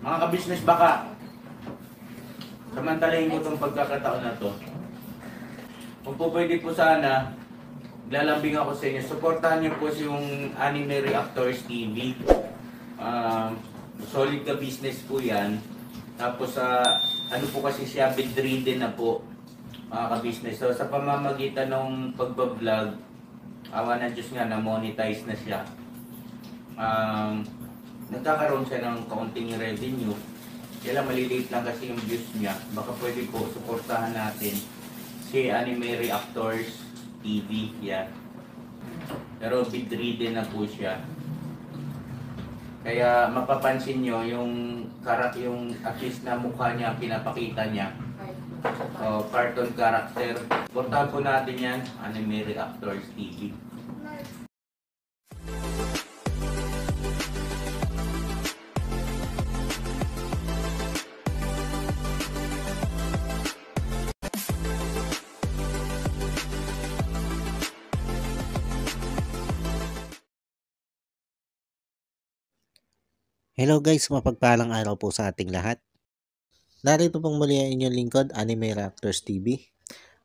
Mga ka-business baka, samantalahin ko itong pagkakataon na to. Kung po pwede po sana, lalambing ako sa inyo. Supportahan niyo po si yung Anime Reactors TV. Uh, ah, solid ka business po yan. Tapos, uh, ano po kasi siya, bedridden na po mga ka-business. So, sa pamamagitan ng pagbablog, awa na Diyos nga, na-monetize na siya. Um, nagkakaroon siya ng kaunting revenue. Kaya maliliit lang kasi yung views niya. Baka pwede po suportahan natin si Anime Reactors TV. Yan. Pero bedridden na po siya. Kaya mapapansin nyo yung karat yung at least na mukha niya pinapakita niya. Oh, cartoon character. Puntahan po natin yan, Anime Reactors TV. Hello guys, mapagpalang araw po sa ating lahat. Narito pong muli ang inyong lingkod, Anime Raptors TV.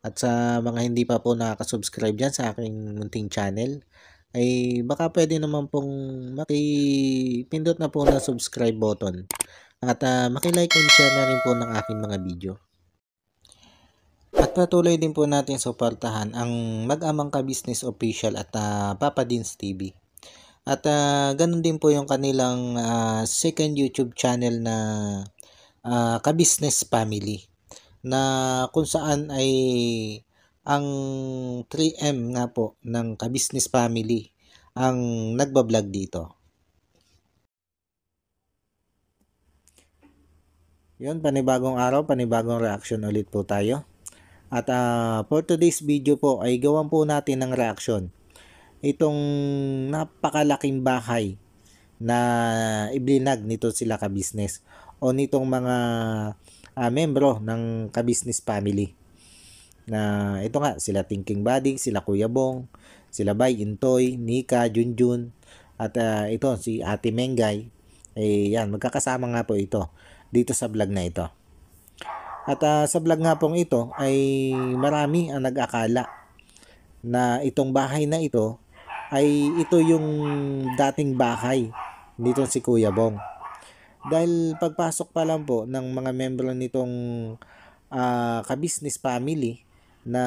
At sa mga hindi pa po nakaka-subscribe dyan sa aking munting channel, ay baka pwede naman pong makipindot na po na subscribe button. At uh, makilike and share na rin po ng aking mga video. At patuloy din po natin suportahan ang mag-amang ka-business official at uh, Papa Dins TV at uh, ganun din po yung kanilang uh, second YouTube channel na uh, ah, Kabusiness Family na kung saan ay ang 3M nga po ng Kabusiness Family ang nagbablog dito. Yun, panibagong araw, panibagong reaction ulit po tayo. At uh, for today's video po ay gawan po natin ng reaction itong napakalaking bahay na iblinag nito sila ka-business o nitong mga uh, membro ng ka-business family. Na ito nga, sila Thinking Buddy, sila Kuya Bong, sila Bay Intoy, Nika, Junjun, at uh, ito si Ate Mengay. Eh yan, magkakasama nga po ito dito sa vlog na ito. At uh, sa vlog nga pong ito ay marami ang nag-akala na itong bahay na ito ay ito yung dating bahay dito si Kuya Bong. Dahil pagpasok pa lang po ng mga membro nitong uh, ka-business family na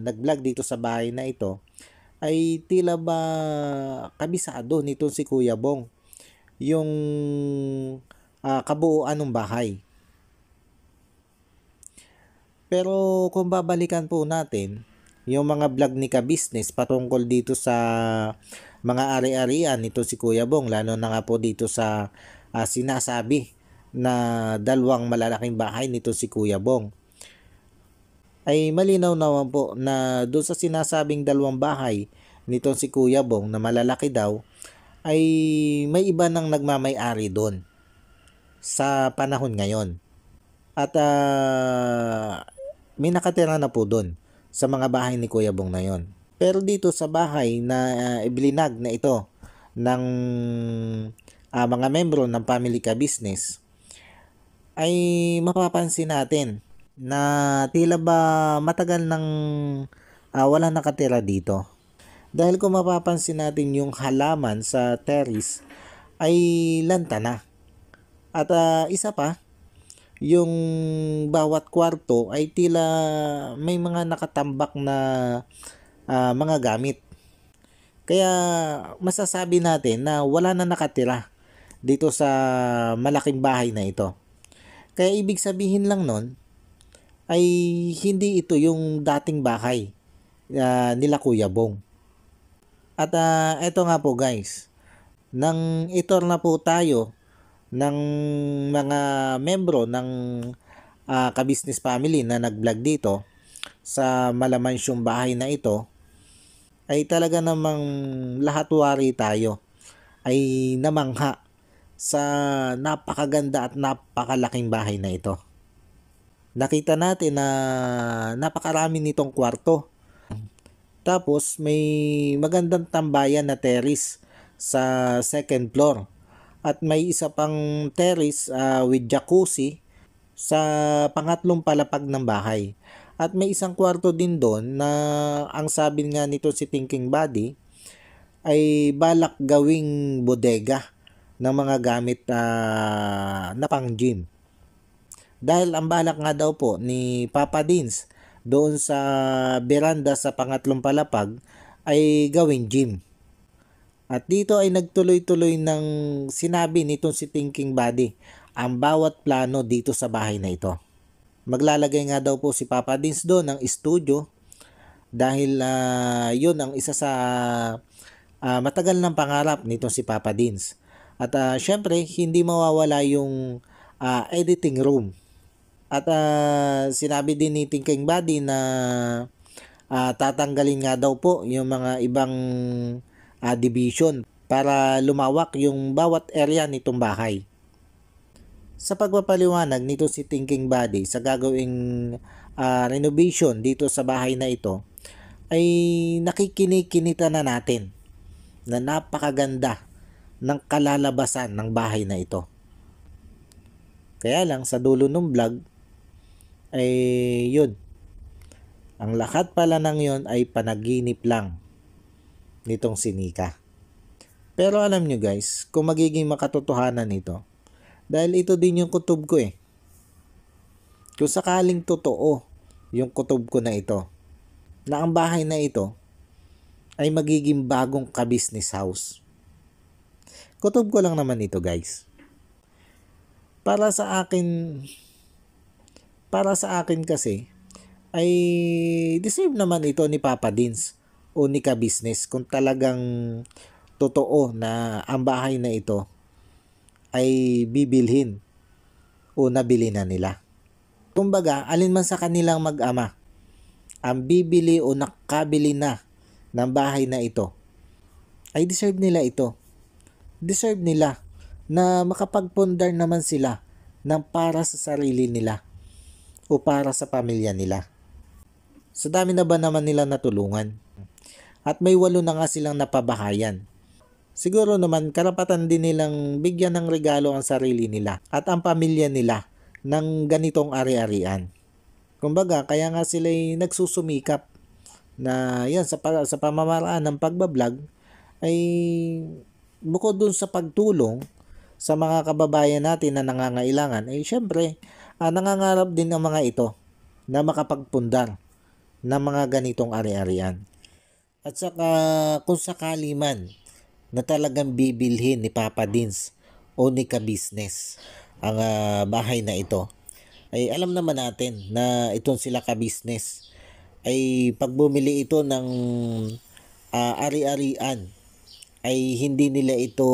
nag-vlog dito sa bahay na ito, ay tila ba kabisado nito si Kuya Bong yung uh, kabuuan ng bahay. Pero kung babalikan po natin, yung mga vlog ni Ka Business patungkol dito sa mga ari-arian nito si Kuya Bong lalo na nga po dito sa uh, sinasabi na dalawang malalaking bahay nito si Kuya Bong ay malinaw naman po na doon sa sinasabing dalawang bahay nito si Kuya Bong na malalaki daw ay may iba nang nagmamay-ari doon sa panahon ngayon. At uh, may nakatira na po doon sa mga bahay ni Kuya Bong na yon. Pero dito sa bahay na uh, iblinag na ito ng uh, mga membro ng Family Ka Business ay mapapansin natin na tila ba matagal nang uh, wala nakatira dito. Dahil kung mapapansin natin yung halaman sa terrace ay lanta na. At uh, isa pa, yung bawat kwarto ay tila may mga nakatambak na uh, mga gamit. Kaya masasabi natin na wala na nakatira dito sa malaking bahay na ito. Kaya ibig sabihin lang nun ay hindi ito yung dating bahay uh, nila Kuya Bong. At uh, ah, ito nga po guys, nang itor na po tayo ng mga membro ng uh, ka-business family na nag-vlog dito sa malamansyong bahay na ito ay talaga namang lahat wari tayo ay namangha sa napakaganda at napakalaking bahay na ito. Nakita natin na napakarami nitong kwarto. Tapos may magandang tambayan na terrace sa second floor at may isa pang terrace uh, with jacuzzi sa pangatlong palapag ng bahay. At may isang kwarto din doon na ang sabi nga nito si Thinking Body ay balak gawing bodega ng mga gamit uh, na pang gym. Dahil ang balak nga daw po ni Papa Dins doon sa beranda sa pangatlong palapag ay gawing gym. At dito ay nagtuloy-tuloy ng sinabi nitong si Thinking Body ang bawat plano dito sa bahay na ito. Maglalagay nga daw po si Papa Dins doon ng studio dahil uh, yun ang isa sa uh, matagal ng pangarap nitong si Papa Dins. At uh, syempre, hindi mawawala yung uh, editing room. At uh, sinabi din ni Thinking Body na uh, tatanggalin nga daw po yung mga ibang uh, division para lumawak yung bawat area nitong bahay. Sa pagpapaliwanag nito si Thinking Body sa gagawing uh, renovation dito sa bahay na ito ay nakikinikinita na natin na napakaganda ng kalalabasan ng bahay na ito. Kaya lang sa dulo ng vlog ay yun. Ang lahat pala ng yun ay panaginip lang nitong sinika. Pero alam nyo guys, kung magiging makatotohanan ito, dahil ito din yung kutob ko eh. Kung sakaling totoo yung kutob ko na ito, na ang bahay na ito ay magiging bagong ka-business house. Kutob ko lang naman ito guys. Para sa akin, para sa akin kasi, ay deserve naman ito ni Papa Dins unika Business kung talagang totoo na ang bahay na ito ay bibilhin o nabili na nila. Kumbaga, alin man sa kanilang mag-ama, ang bibili o nakabili na ng bahay na ito, ay deserve nila ito. Deserve nila na makapagpondar naman sila ng para sa sarili nila o para sa pamilya nila. Sa dami na ba naman nila natulungan? at may walo na nga silang napabahayan. Siguro naman karapatan din nilang bigyan ng regalo ang sarili nila at ang pamilya nila ng ganitong ari-arian. Kumbaga, kaya nga sila ay nagsusumikap na yan sa, sa pamamaraan ng pagbablog ay bukod dun sa pagtulong sa mga kababayan natin na nangangailangan, ay syempre, ah, nangangarap din ang mga ito na makapagpundar ng mga ganitong ari-arian. At saka kung sakali man na talagang bibilhin ni Papa Dins o ni Kabisnes ang uh, bahay na ito, ay alam naman natin na itong sila Kabisnes ay pag bumili ito ng uh, ari-arian ay hindi nila ito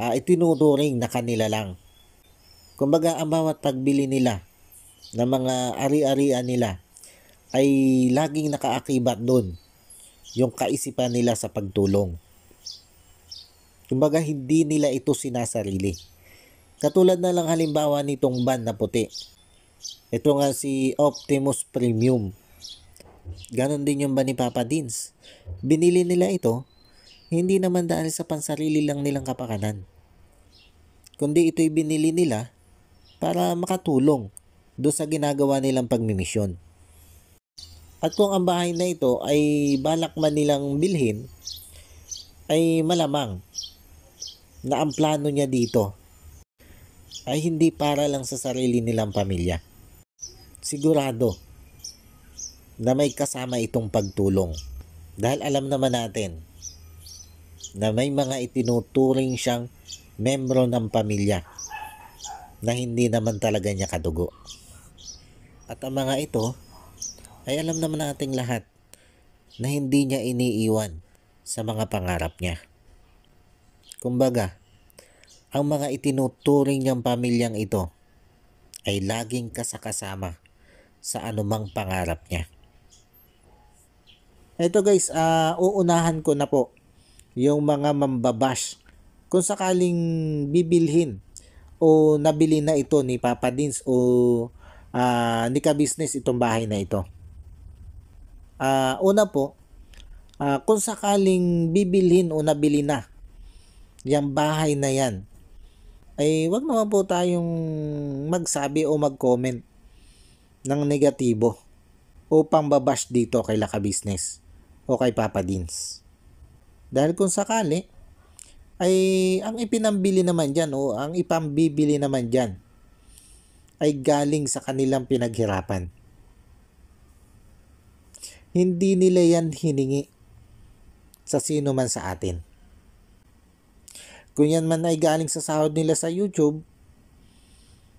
uh, itinuturing na kanila lang. Kumbaga ang bawat pagbili nila ng mga ari-arian nila ay laging nakaakibat doon yung kaisipan nila sa pagtulong. Kumbaga hindi nila ito sinasarili. Katulad na lang halimbawa nitong ban na puti. Ito nga si Optimus Premium. Ganon din yung ban ni Papa Dins. Binili nila ito, hindi naman dahil sa pansarili lang nilang kapakanan. Kundi ito'y binili nila para makatulong do sa ginagawa nilang pagmimisyon. At kung ang bahay na ito ay balak man nilang bilhin, ay malamang na ang plano niya dito ay hindi para lang sa sarili nilang pamilya. Sigurado na may kasama itong pagtulong. Dahil alam naman natin na may mga itinuturing siyang membro ng pamilya na hindi naman talaga niya kadugo. At ang mga ito ay alam naman nating lahat na hindi niya iniiwan sa mga pangarap niya. Kumbaga, ang mga itinuturing niyang pamilyang ito ay laging kasakasama sa anumang pangarap niya. Ito guys, uh, uunahan ko na po yung mga mambabash kung sakaling bibilhin o nabili na ito ni Papa Dins o uh, ni Ka Business itong bahay na ito. Uh, una po, uh, kung sakaling bibilhin o nabili na yung bahay na yan, ay wag naman po tayong magsabi o mag-comment ng negatibo o pambabash dito kay Laka Business o kay Papa Dins. Dahil kung sakali, ay ang ipinambili naman dyan o ang ipambibili naman dyan ay galing sa kanilang pinaghirapan hindi nila yan hiningi sa sino man sa atin. Kung yan man ay galing sa sahod nila sa YouTube,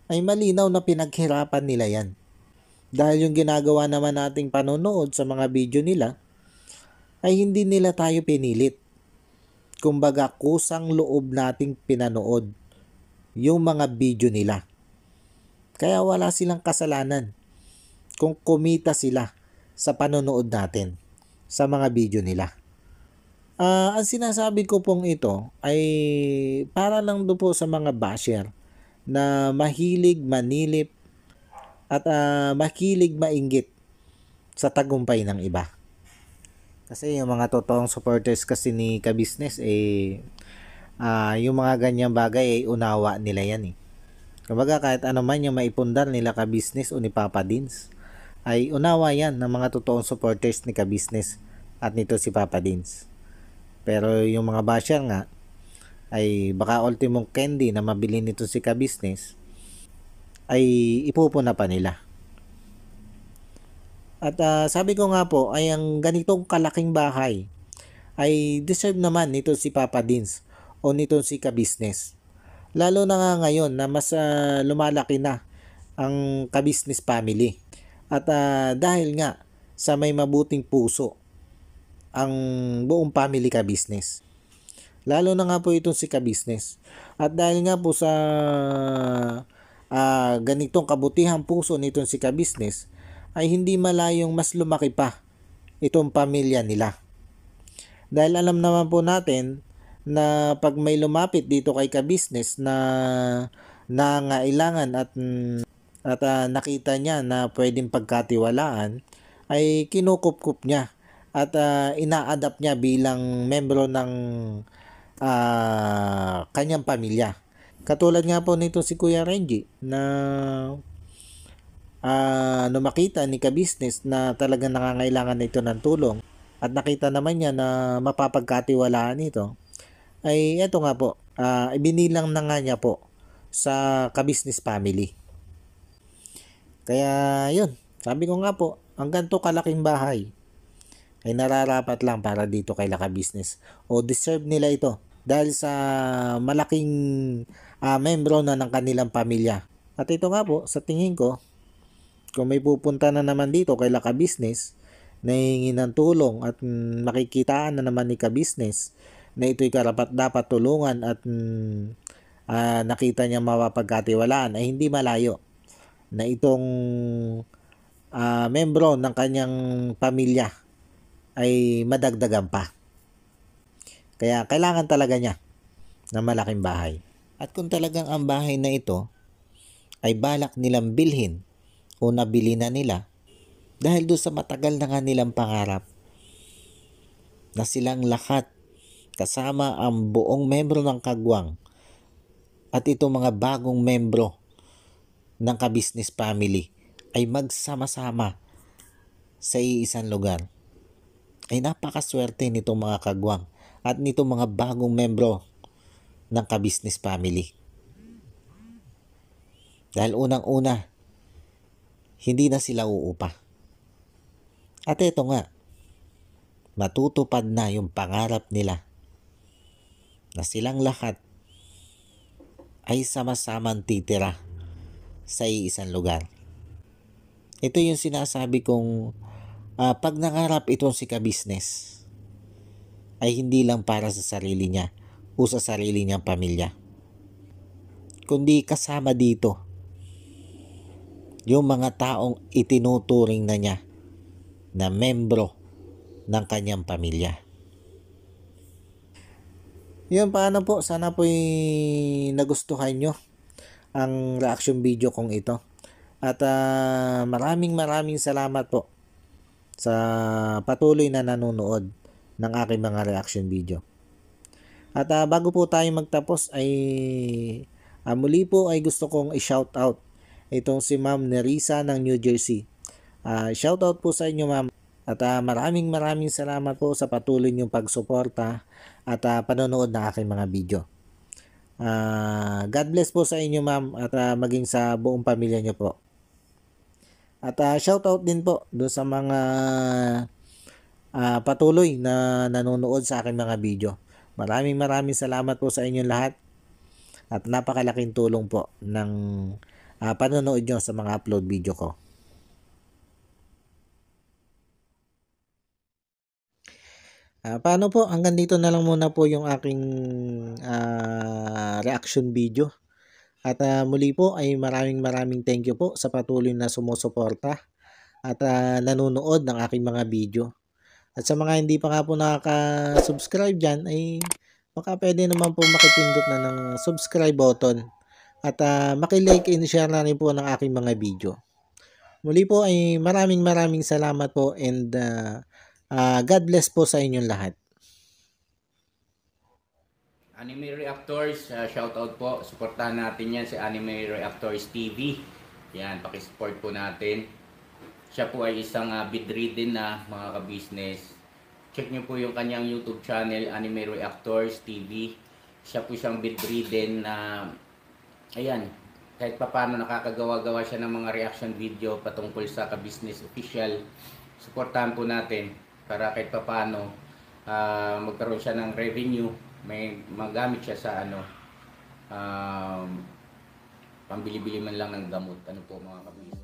ay malinaw na pinaghirapan nila yan. Dahil yung ginagawa naman nating panonood sa mga video nila, ay hindi nila tayo pinilit. Kumbaga kusang loob nating pinanood yung mga video nila. Kaya wala silang kasalanan kung kumita sila sa panonood natin sa mga video nila. Uh, ang sinasabi ko pong ito ay para lang do po sa mga basher na mahilig manilip at uh, ah, makilig mainggit sa tagumpay ng iba. Kasi yung mga totoong supporters kasi ni Kabisnes ay eh uh, yung mga ganyang bagay eh unawa nila yan eh. Kumbaga kahit ano man yung maipundar nila ka-business o ni Papa Dins ay unawa yan ng mga totoong supporters ni ka at nito si Papa Dins. Pero yung mga basher nga ay baka ultimong candy na mabili nito si ka ay ipupuna pa nila. At uh, sabi ko nga po ay ang ganitong kalaking bahay ay deserve naman nito si Papa Dins o nito si ka Lalo na nga ngayon na mas uh, lumalaki na ang ka family. At uh, dahil nga sa may mabuting puso ang buong family ka business. Lalo na nga po itong si ka business. At dahil nga po sa uh, ganitong kabutihan puso nitong si ka business ay hindi malayong mas lumaki pa itong pamilya nila. Dahil alam naman po natin na pag may lumapit dito kay ka business na nangailangan at mm, at uh, nakita niya na pwedeng pagkatiwalaan ay kinukupkup niya at uh, ina-adapt niya bilang membro ng uh, kanyang pamilya. Katulad nga po nito si Kuya Renji na uh, no ni ka-business na talagang nangangailangan nito ng tulong at nakita naman niya na mapapagkatiwalaan ito ay eto nga po uh, ibinilang na nga niya po sa ka-business family. Kaya yun, sabi ko nga po, ang ganito kalaking bahay ay nararapat lang para dito kay Laka Business o deserve nila ito dahil sa malaking uh, membro na ng kanilang pamilya. At ito nga po, sa tingin ko, kung may pupunta na naman dito kay Laka Business, nahingi ng tulong at mm, makikitaan na naman ni Ka Business na ito'y karapat dapat tulungan at mm, uh, nakita niya mapapagkatiwalaan ay hindi malayo na itong uh, membro ng kanyang pamilya ay madagdagan pa. Kaya kailangan talaga niya ng malaking bahay. At kung talagang ang bahay na ito ay balak nilang bilhin o nabili na nila dahil doon sa matagal na nga nilang pangarap na silang lahat kasama ang buong membro ng kagwang at itong mga bagong membro ng kabisnes family ay magsama-sama sa iisang lugar. Ay napakaswerte nitong mga kagwang at nitong mga bagong membro ng kabisnes family. Dahil unang-una, hindi na sila uupa. At ito nga, matutupad na yung pangarap nila na silang lahat ay sama-samang titira sa iisang lugar. Ito yung sinasabi kong uh, pag nangarap itong si ka-business ay hindi lang para sa sarili niya o sa sarili niyang pamilya. Kundi kasama dito yung mga taong itinuturing na niya na membro ng kanyang pamilya. Yun, paano po? Sana po'y nagustuhan nyo ang reaction video kong ito. At uh, maraming maraming salamat po sa patuloy na nanonood ng aking mga reaction video. At uh, bago po tayo magtapos ay uh, muli po ay gusto kong i-shout out itong si Ma'am Nerisa ng New Jersey. Uh, shout out po sa inyo Ma'am at uh, maraming maraming salamat po sa patuloy niyong pagsuporta at uh, panonood ng aking mga video. Uh, God bless po sa inyo ma'am at uh, maging sa buong pamilya nyo po. At uh, ah, shout out din po doon sa mga uh, patuloy na nanonood sa aking mga video. Maraming maraming salamat po sa inyong lahat at napakalaking tulong po ng uh, panonood nyo sa mga upload video ko. Uh, paano po? Hanggang dito na lang muna po yung aking uh, reaction video. At uh, muli po ay maraming maraming thank you po sa patuloy na sumusuporta at uh, nanonood ng aking mga video. At sa mga hindi pa nga po nakaka-subscribe dyan ay baka pwede naman po makipindot na ng subscribe button at uh, makilike and share na rin po ng aking mga video. Muli po ay maraming maraming salamat po and uh, Uh, God bless po sa inyong lahat. Anime Reactors, uh, ah, shout out po. Suportahan natin yan si Anime Reactors TV. Yan, pakisupport po natin. Siya po ay isang uh, ah, bedridden na mga ka Check nyo po yung kanyang YouTube channel, Anime Reactors TV. Siya po siyang bedridden na, uh, ayan, kahit papano nakakagawa-gawa siya ng mga reaction video patungkol sa ka official. Suportahan po natin para kahit papaano uh, magkaroon siya ng revenue, may magamit siya sa ano um, pambili-bili man lang ng gamot. Ano po mga kabisa?